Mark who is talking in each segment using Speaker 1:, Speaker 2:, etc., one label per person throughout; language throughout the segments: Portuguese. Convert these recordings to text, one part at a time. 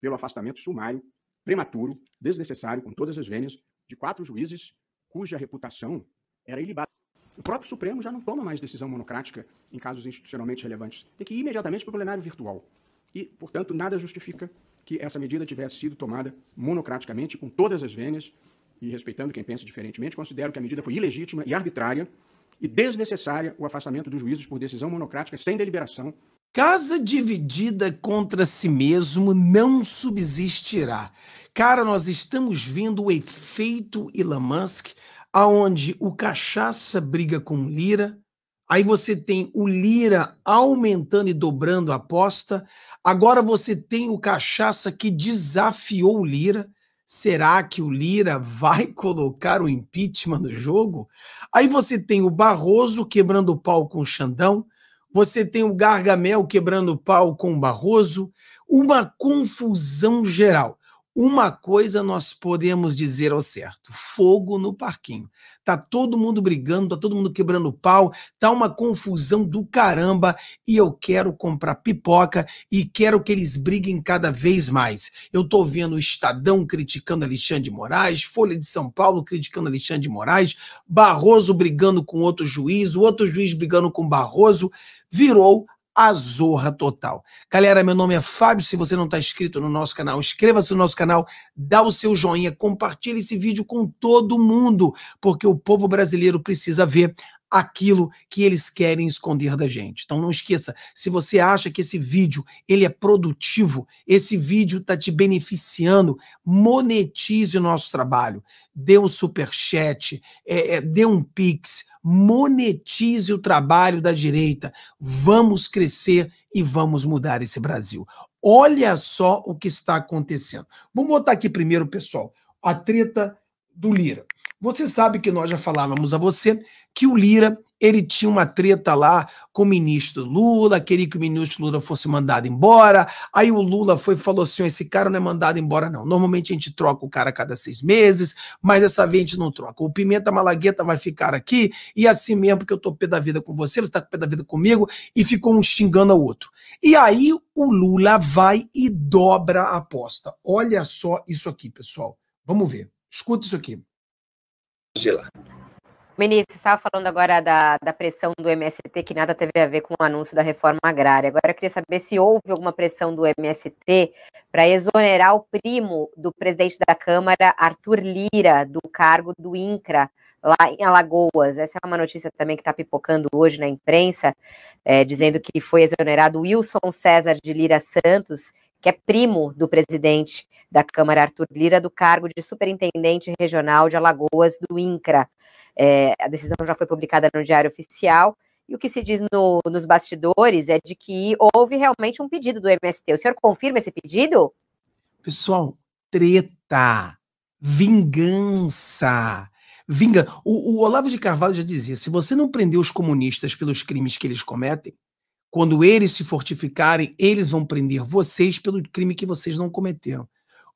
Speaker 1: pelo afastamento sumário, prematuro, desnecessário, com todas as vênias, de quatro juízes cuja reputação era ilibada. O próprio Supremo já não toma mais decisão monocrática em casos institucionalmente relevantes. Tem que ir imediatamente para o plenário virtual. E, portanto, nada justifica que essa medida tivesse sido tomada monocraticamente, com todas as vênias, e respeitando quem pensa diferentemente, considero que a medida foi ilegítima e arbitrária e desnecessária o afastamento dos juízes por decisão monocrática sem deliberação Casa dividida contra si mesmo não
Speaker 2: subsistirá. Cara, nós estamos vendo o efeito Elon Musk, aonde o cachaça briga com Lira, aí você tem o Lira aumentando e dobrando a aposta, agora você tem o cachaça que desafiou o Lira. Será que o Lira vai colocar o impeachment no jogo? Aí você tem o Barroso quebrando o pau com o Xandão, você tem o Gargamel quebrando pau com o Barroso, uma confusão geral. Uma coisa nós podemos dizer ao certo: fogo no parquinho. Tá todo mundo brigando, tá todo mundo quebrando pau, tá uma confusão do caramba e eu quero comprar pipoca e quero que eles briguem cada vez mais. Eu tô vendo o Estadão criticando Alexandre de Moraes, Folha de São Paulo criticando Alexandre de Moraes, Barroso brigando com outro juiz, o outro juiz brigando com Barroso virou a zorra total. Galera, meu nome é Fábio. Se você não está inscrito no nosso canal, inscreva-se no nosso canal, dá o seu joinha, compartilhe esse vídeo com todo mundo, porque o povo brasileiro precisa ver aquilo que eles querem esconder da gente. Então não esqueça, se você acha que esse vídeo ele é produtivo, esse vídeo está te beneficiando, monetize o nosso trabalho, dê um super chat, é, é, dê um pix, monetize o trabalho da direita. Vamos crescer e vamos mudar esse Brasil. Olha só o que está acontecendo. Vamos botar aqui primeiro, pessoal, a treta do Lira. Você sabe que nós já falávamos a você que o Lira ele tinha uma treta lá com o ministro Lula, queria que o ministro Lula fosse mandado embora. Aí o Lula foi falou assim: esse cara não é mandado embora, não. Normalmente a gente troca o cara a cada seis meses, mas dessa vez a gente não troca. O Pimenta Malagueta vai ficar aqui, e é assim mesmo, que eu tô pé da vida com você, você tá pé da vida comigo, e ficou um xingando ao outro. E aí o Lula vai e dobra a aposta. Olha só isso aqui, pessoal. Vamos ver. Escuta isso aqui.
Speaker 3: lá. Ministro, você estava falando agora da, da pressão do MST, que nada teve a ver com o anúncio da reforma agrária. Agora eu queria saber se houve alguma pressão do MST para exonerar o primo do presidente da Câmara, Arthur Lira, do cargo do INCRA, lá em Alagoas. Essa é uma notícia também que está pipocando hoje na imprensa, é, dizendo que foi exonerado Wilson César de Lira Santos, que é primo do presidente da Câmara, Arthur Lira, do cargo de superintendente regional de Alagoas do INCRA. É, a decisão já foi publicada no Diário Oficial. E o que se diz no, nos bastidores é de que houve realmente um pedido do MST. O senhor confirma esse pedido?
Speaker 2: Pessoal, treta, vingança. Vinga. O, o Olavo de Carvalho já dizia: se você não prender os comunistas pelos crimes que eles cometem, quando eles se fortificarem, eles vão prender vocês pelo crime que vocês não cometeram.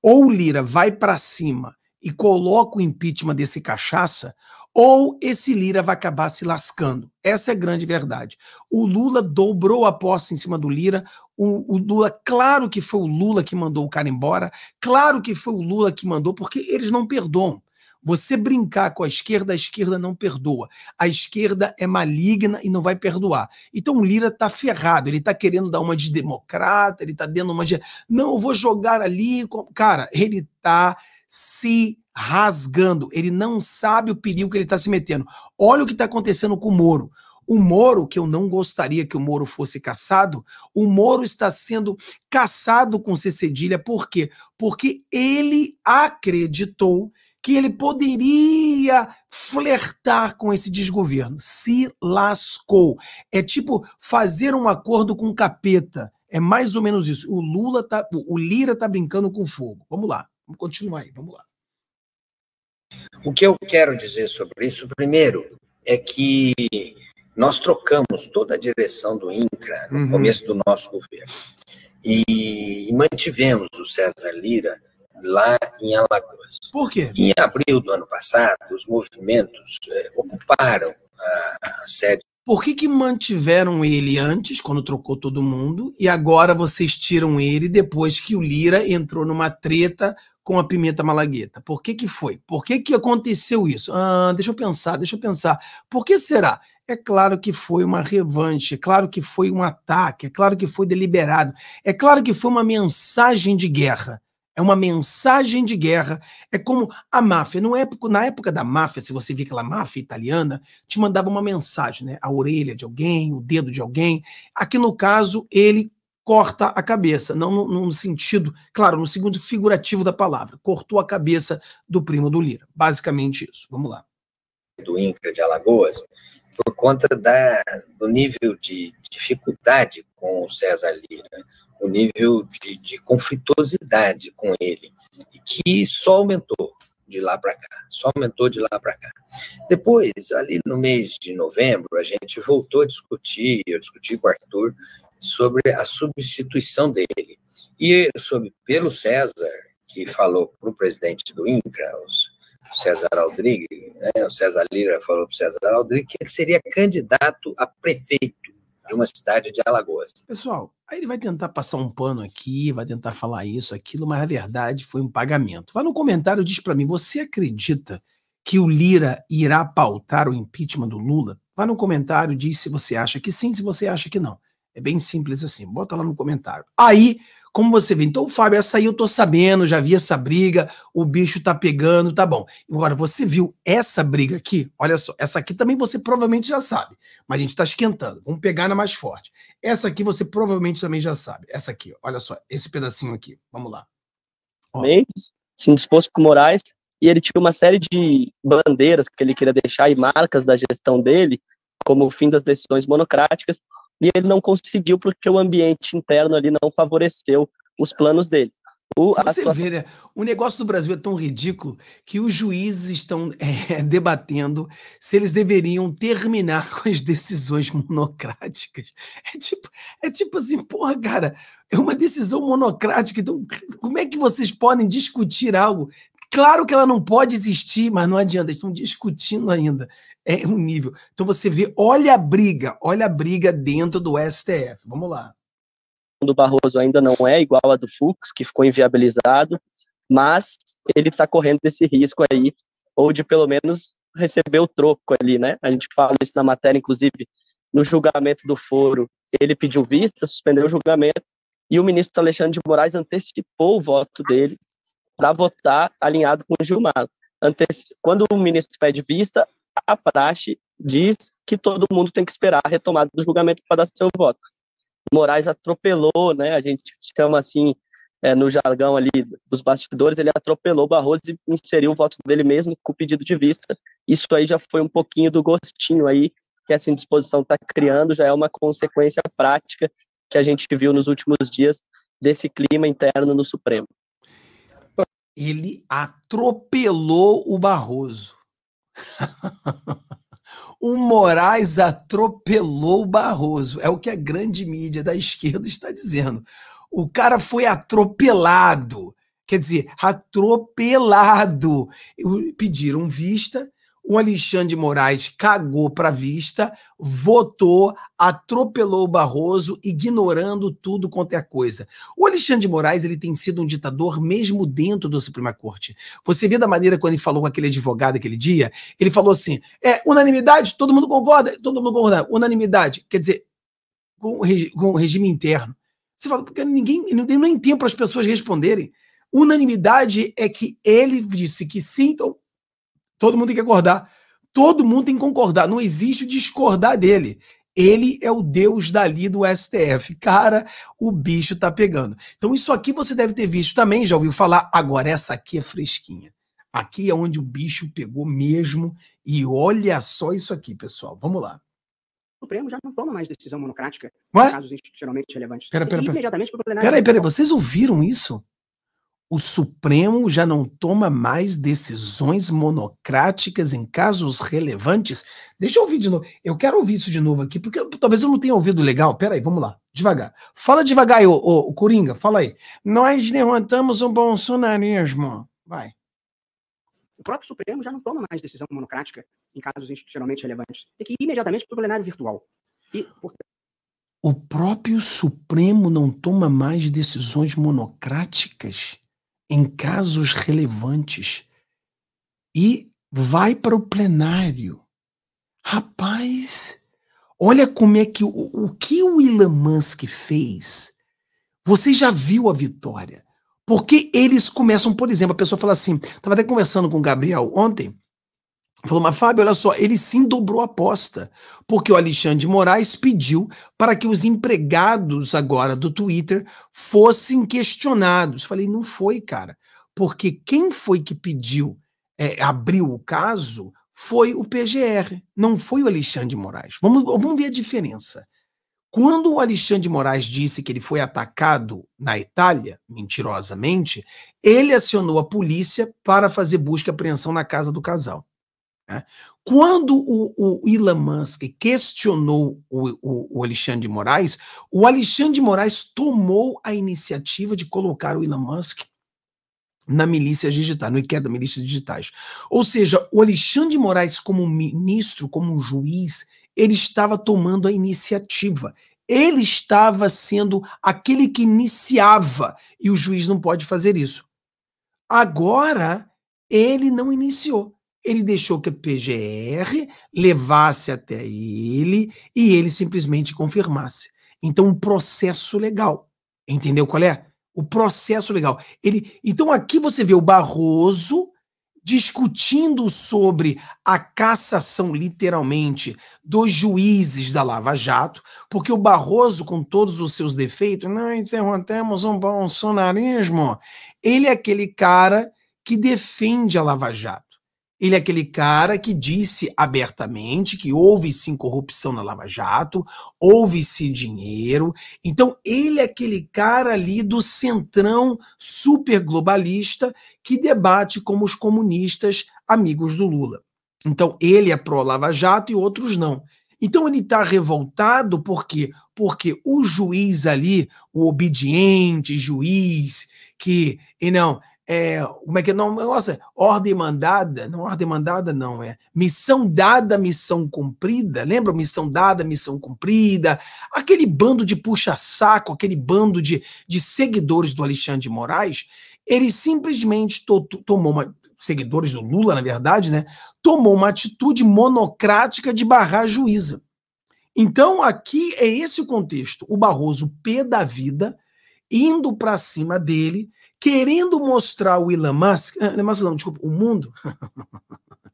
Speaker 2: Ou Lira vai para cima e coloca o impeachment desse cachaça, ou esse Lira vai acabar se lascando. Essa é a grande verdade. O Lula dobrou a posse em cima do Lira. O, o, Lula, claro que foi o Lula que mandou o cara embora, claro que foi o Lula que mandou, porque eles não perdoam. Você brincar com a esquerda, a esquerda não perdoa. A esquerda é maligna e não vai perdoar. Então o Lira tá ferrado, ele tá querendo dar uma de democrata, ele tá dando uma de. Não, eu vou jogar ali. Cara, ele tá se rasgando. Ele não sabe o perigo que ele está se metendo. Olha o que está acontecendo com o Moro. O Moro, que eu não gostaria que o Moro fosse caçado, o Moro está sendo caçado com C cedilha. Por quê? Porque ele acreditou que ele poderia flertar com esse desgoverno. Se lascou. É tipo fazer um acordo com o capeta. É mais ou menos isso. O Lula tá, o Lira tá brincando com fogo. Vamos lá. Vamos continuar aí, vamos lá. O que eu quero dizer sobre isso, primeiro, é que nós trocamos toda a direção do INCRA no uhum. começo do nosso governo e mantivemos o César Lira lá em Alagoas. Por quê? Em abril do ano passado, os movimentos eh, ocuparam a, sede por que, que mantiveram ele antes, quando trocou todo mundo, e agora vocês tiram ele depois que o Lira entrou numa treta com a Pimenta Malagueta? Por que, que foi? Por que, que aconteceu isso? Ah, deixa eu pensar, deixa eu pensar. Por que será? É claro que foi uma revanche, é claro que foi um ataque, é claro que foi deliberado, é claro que foi uma mensagem de guerra. É uma mensagem de guerra. É como a máfia. No época, na época da máfia, se você via aquela máfia italiana, te mandava uma mensagem, né? A orelha de alguém, o dedo de alguém. Aqui no caso, ele corta a cabeça, não no, no sentido, claro, no segundo figurativo da palavra. Cortou a cabeça do primo do Lira. Basicamente isso. Vamos lá. Do INCRA de Alagoas, por conta da, do nível de dificuldade com o César Lira o nível de, de conflitosidade com ele, que só aumentou de lá para cá, só aumentou de lá para cá. Depois, ali no mês de novembro, a gente voltou a discutir, eu discuti com o Arthur sobre a substituição dele. E sobre pelo César, que falou para o presidente do INCRA, o César Aldrigues, né, o César Lira falou para o César Aldrigues, que ele seria candidato a prefeito de uma cidade de Alagoas. Pessoal, aí ele vai tentar passar um pano aqui, vai tentar falar isso, aquilo, mas na verdade foi um pagamento. Vá no comentário e diz para mim, você acredita que o Lira irá pautar o impeachment do Lula? Vá no comentário e diz se você acha que sim, se você acha que não. É bem simples assim, bota lá no comentário. Aí como você vê, então, Fábio, essa aí eu tô sabendo, já vi essa briga, o bicho tá pegando, tá bom. Agora, você viu essa briga aqui? Olha só, essa aqui também você provavelmente já sabe, mas a gente tá esquentando, vamos pegar na mais forte. Essa aqui você provavelmente também já sabe, essa aqui, olha só, esse pedacinho aqui, vamos lá.
Speaker 3: Mendes se indispôs com Moraes e ele tinha uma série de bandeiras que ele queria deixar e marcas da gestão dele, como o fim das decisões monocráticas, e ele não conseguiu porque o ambiente interno ali não favoreceu os planos dele. O, Você situação...
Speaker 2: vê, né? O negócio do Brasil é tão ridículo que os juízes estão é, debatendo se eles deveriam terminar com as decisões monocráticas. É tipo, é tipo assim, porra, cara, é uma decisão monocrática. Então, como é que vocês podem discutir algo? Claro que ela não pode existir, mas não adianta, eles estão discutindo ainda. É um nível. Então você vê, olha a briga, olha a briga dentro do STF. Vamos lá.
Speaker 3: Do Barroso ainda não é igual a do Fux, que ficou inviabilizado, mas ele está correndo desse risco aí, ou de pelo menos receber o troco ali, né? A gente fala isso na matéria, inclusive, no julgamento do foro. Ele pediu vista, suspendeu o julgamento, e o ministro Alexandre de Moraes antecipou o voto dele para votar alinhado com o Gilmar. Quando o ministro pede vista, a praxe diz que todo mundo tem que esperar a retomada do julgamento para dar seu voto. Moraes atropelou, né? A gente chama assim é, no jargão ali dos bastidores, ele atropelou Barroso e inseriu o voto dele mesmo com pedido de vista. Isso aí já foi um pouquinho do gostinho aí que essa indisposição está criando, já é uma consequência prática que a gente viu nos últimos dias desse clima interno no Supremo.
Speaker 2: Ele atropelou o Barroso. o Moraes atropelou o Barroso. É o que a grande mídia da esquerda está dizendo. O cara foi atropelado. Quer dizer, atropelado. Pediram vista o Alexandre de Moraes cagou para vista, votou, atropelou o Barroso, ignorando tudo quanto é coisa. O Alexandre de Moraes ele tem sido um ditador mesmo dentro da Suprema Corte. Você vê da maneira quando ele falou com aquele advogado aquele dia, ele falou assim: é unanimidade, todo mundo concorda, todo mundo concorda, unanimidade, quer dizer, com o, regi com o regime interno. Você fala, porque ninguém não tem nem tempo para as pessoas responderem. Unanimidade é que ele disse que sim, então Todo mundo tem que acordar. Todo mundo tem que concordar. Não existe discordar dele. Ele é o Deus dali do STF. Cara, o bicho tá pegando. Então, isso aqui você deve ter visto também, já ouviu falar. Agora, essa aqui é fresquinha. Aqui é onde o bicho pegou mesmo.
Speaker 1: E olha só isso aqui, pessoal. Vamos lá. O Supremo já não toma mais decisão monocrática em casos institucionalmente relevantes. Pera, pera, pera. peraí, peraí, vocês ouviram isso?
Speaker 2: o Supremo já não toma mais decisões monocráticas em casos relevantes. Deixa eu ouvir de novo. Eu quero ouvir isso de novo aqui, porque talvez eu não tenha ouvido legal. Peraí, vamos lá. Devagar. Fala devagar aí, ô, ô, Coringa. Fala aí. Nós derrotamos o bolsonarismo.
Speaker 1: Vai. O próprio Supremo já não toma mais decisão monocrática em casos institucionalmente relevantes. Tem que ir imediatamente para o plenário virtual. E,
Speaker 2: o próprio Supremo não toma mais decisões monocráticas? em casos relevantes e vai para o plenário. Rapaz, olha como é que o, o que o Elon Musk fez. Você já viu a vitória. Porque eles começam, por exemplo, a pessoa fala assim, estava até conversando com o Gabriel ontem, Falou, mas Fábio, olha só, ele sim dobrou a aposta, porque o Alexandre Moraes pediu para que os empregados agora do Twitter fossem questionados. Falei, não foi, cara, porque quem foi que pediu, é, abriu o caso, foi o PGR, não foi o Alexandre Moraes. Vamos, vamos ver a diferença. Quando o Alexandre Moraes disse que ele foi atacado na Itália, mentirosamente, ele acionou a polícia para fazer busca e apreensão na casa do casal. Né? Quando o, o Elon Musk questionou o, o, o, Alexandre de Moraes, o Alexandre de Moraes tomou a iniciativa de colocar o Elon Musk na milícia digital, no IKEA da milícia digitais. Ou seja, o Alexandre de Moraes, como ministro, como juiz, ele estava tomando a iniciativa. Ele estava sendo aquele que iniciava, e o juiz não pode fazer isso. Agora, ele não iniciou ele deixou que a PGR levasse até ele e ele simplesmente confirmasse. Então, o processo legal. Entendeu qual é? O processo legal. Ele, então, aqui você vê o Barroso discutindo sobre a cassação, literalmente, dos juízes da Lava Jato, porque o Barroso, com todos os seus defeitos, nós é Temos um bolsonarismo, ele é aquele cara que defende a Lava Jato. Ele é aquele cara que disse abertamente que houve sim corrupção na Lava Jato, houve sim dinheiro. Então, ele é aquele cara ali do centrão superglobalista que debate como os comunistas amigos do Lula. Então, ele é pró-Lava Jato e outros não. Então ele está revoltado por quê? Porque o juiz ali, o obediente juiz, que, e não, é, como é que é? não, nossa, ordem mandada, não ordem mandada não, é missão dada, missão cumprida, lembra missão dada, missão cumprida, aquele bando de puxa-saco, aquele bando de, de seguidores do Alexandre de Moraes, ele simplesmente to, tomou uma, seguidores do Lula, na verdade, né, tomou uma atitude monocrática de barrar a juíza. Então, aqui é esse o contexto, o Barroso pé da vida, indo para cima dele, querendo mostrar o Elon Musk, ah, Elon Musk não, desculpa, o mundo,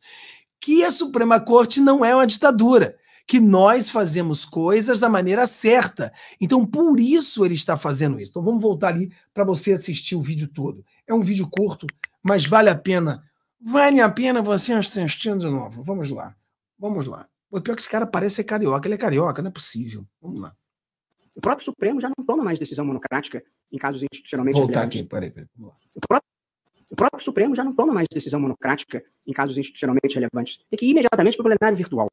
Speaker 2: que a Suprema Corte não é uma ditadura, que nós fazemos coisas da maneira certa. Então, por isso ele está fazendo isso. Então, vamos voltar ali para você assistir o vídeo todo. É um vídeo curto, mas vale a pena. Vale a pena você assistir de novo. Vamos
Speaker 1: lá. Vamos lá. O pior é que esse cara parece ser carioca. Ele é carioca, não é possível. Vamos lá. O próprio Supremo já não toma mais decisão monocrática em casos institucionalmente. Voltar aqui, peraí, peraí. O próprio, o próprio Supremo já não toma mais decisão monocrática em casos institucionalmente relevantes. Tem que ir imediatamente para o plenário virtual.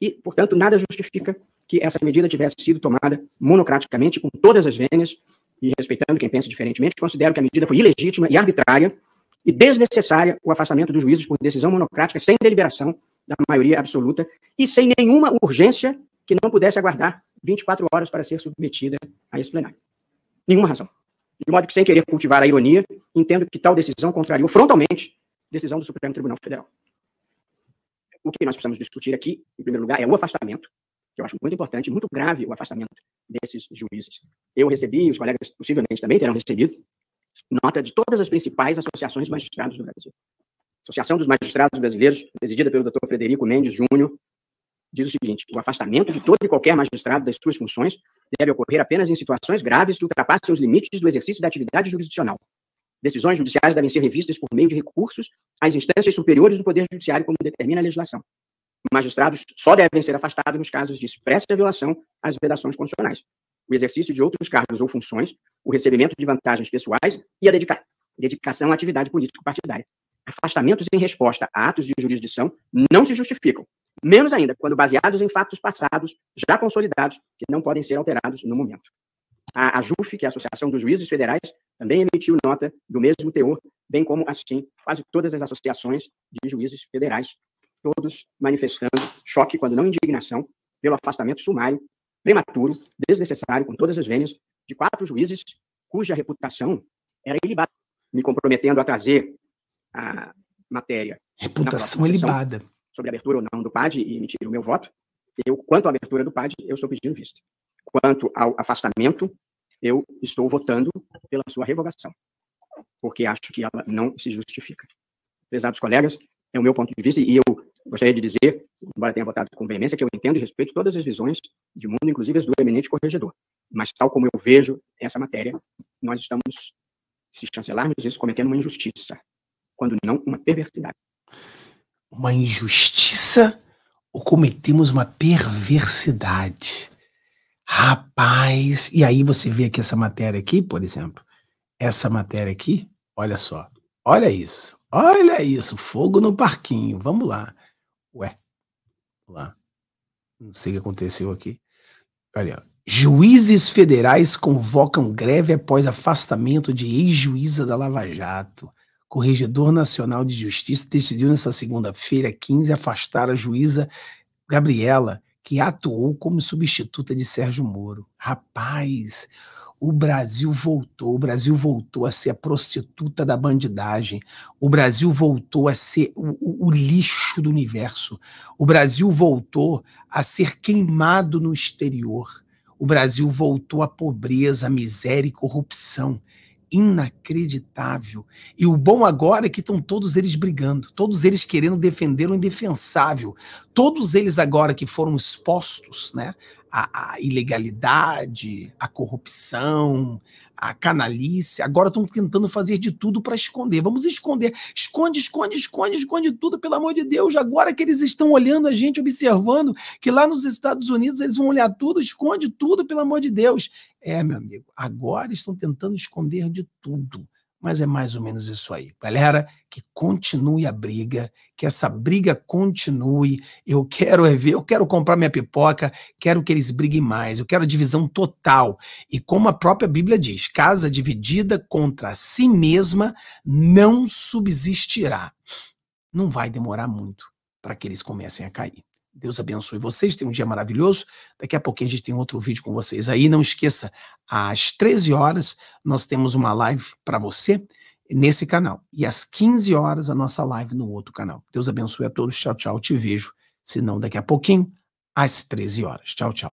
Speaker 1: E, portanto, nada justifica que essa medida tivesse sido tomada monocraticamente, com todas as vênias, e respeitando quem pensa diferentemente, considero que a medida foi ilegítima e arbitrária e desnecessária o afastamento dos juízes por decisão monocrática, sem deliberação da maioria absoluta e sem nenhuma urgência que não pudesse aguardar 24 horas para ser submetida a esse plenário nenhuma razão. De modo que, sem querer cultivar a ironia, entendo que tal decisão contrariou frontalmente a decisão do Supremo Tribunal Federal. O que nós precisamos discutir aqui, em primeiro lugar, é o afastamento, que eu acho muito importante, muito grave o afastamento desses juízes. Eu recebi, os colegas possivelmente também terão recebido, nota de todas as principais associações de magistrados do Brasil. Associação dos Magistrados Brasileiros, presidida pelo Dr. Frederico Mendes Júnior, diz o seguinte: o afastamento de todo e qualquer magistrado das suas funções deve ocorrer apenas em situações graves que ultrapassem os limites do exercício da atividade jurisdicional. Decisões judiciais devem ser revistas por meio de recursos às instâncias superiores do Poder Judiciário, como determina a legislação. Magistrados só devem ser afastados nos casos de expressa violação às vedações constitucionais, o exercício de outros cargos ou funções, o recebimento de vantagens pessoais e a dedica dedicação à atividade político-partidária. Afastamentos em resposta a atos de jurisdição não se justificam, menos ainda quando baseados em fatos passados já consolidados que não podem ser alterados no momento. A, a JUF, que é a Associação dos Juízes Federais, também emitiu nota do mesmo teor, bem como, assim, quase todas as associações de juízes federais, todos manifestando choque, quando não indignação, pelo afastamento sumário, prematuro, desnecessário, com todas as vênias, de quatro juízes cuja reputação era ilibada, me comprometendo a trazer a matéria.
Speaker 2: Reputação ilibada.
Speaker 1: Sobre a abertura ou não do PAD e emitir o meu voto. Eu, quanto à abertura do PAD, eu estou pedindo vista. Quanto ao afastamento, eu estou votando pela sua revogação, porque acho que ela não se justifica. Prezados colegas, é o meu ponto de vista e eu gostaria de dizer, embora tenha votado com veemência, que eu entendo e respeito todas as visões de mundo, inclusive as do eminente corregedor. Mas, tal como eu vejo essa matéria, nós estamos, se chancelarmos isso, cometendo uma injustiça quando não uma perversidade.
Speaker 2: Uma injustiça ou cometemos uma perversidade? Rapaz, e aí você vê aqui essa matéria aqui, por exemplo, essa matéria aqui, olha só, olha isso, olha isso, fogo no parquinho, vamos lá. Ué, vamos lá, não sei o que aconteceu aqui. Olha, juízes federais convocam greve após afastamento de ex-juíza da Lava Jato. Corregedor Nacional de Justiça decidiu nesta segunda-feira, 15, afastar a juíza Gabriela, que atuou como substituta de Sérgio Moro. Rapaz, o Brasil voltou, o Brasil voltou a ser a prostituta da bandidagem, o Brasil voltou a ser o, o, o, lixo do universo, o Brasil voltou a ser queimado no exterior, o Brasil voltou à pobreza, à miséria e corrupção inacreditável. E o bom agora é que estão todos eles brigando, todos eles querendo defender o indefensável. Todos eles agora que foram expostos, né, à, à ilegalidade, à corrupção, à canalice, agora estão tentando fazer de tudo para esconder. Vamos esconder. Esconde, esconde, esconde, esconde tudo, pelo amor de Deus. Agora que eles estão olhando a gente, observando que lá nos Estados Unidos eles vão olhar tudo, esconde tudo, pelo amor de Deus. É, meu amigo, agora estão tentando esconder de tudo, mas é mais ou menos isso aí. Galera, que continue a briga, que essa briga continue. Eu quero é ver, eu quero comprar minha pipoca, quero que eles briguem mais, eu quero divisão total. E como a própria Bíblia diz, casa dividida contra si mesma não subsistirá. Não vai demorar muito para que eles comecem a cair. Deus abençoe vocês, tenham um dia maravilhoso. Daqui a pouquinho a gente tem outro vídeo com vocês aí. Não esqueça, às 13 horas nós temos uma live para você nesse canal. E às 15 horas a nossa live no outro canal. Deus abençoe a todos. Tchau, tchau. Te vejo, se não daqui a pouquinho, às 13 horas. Tchau, tchau.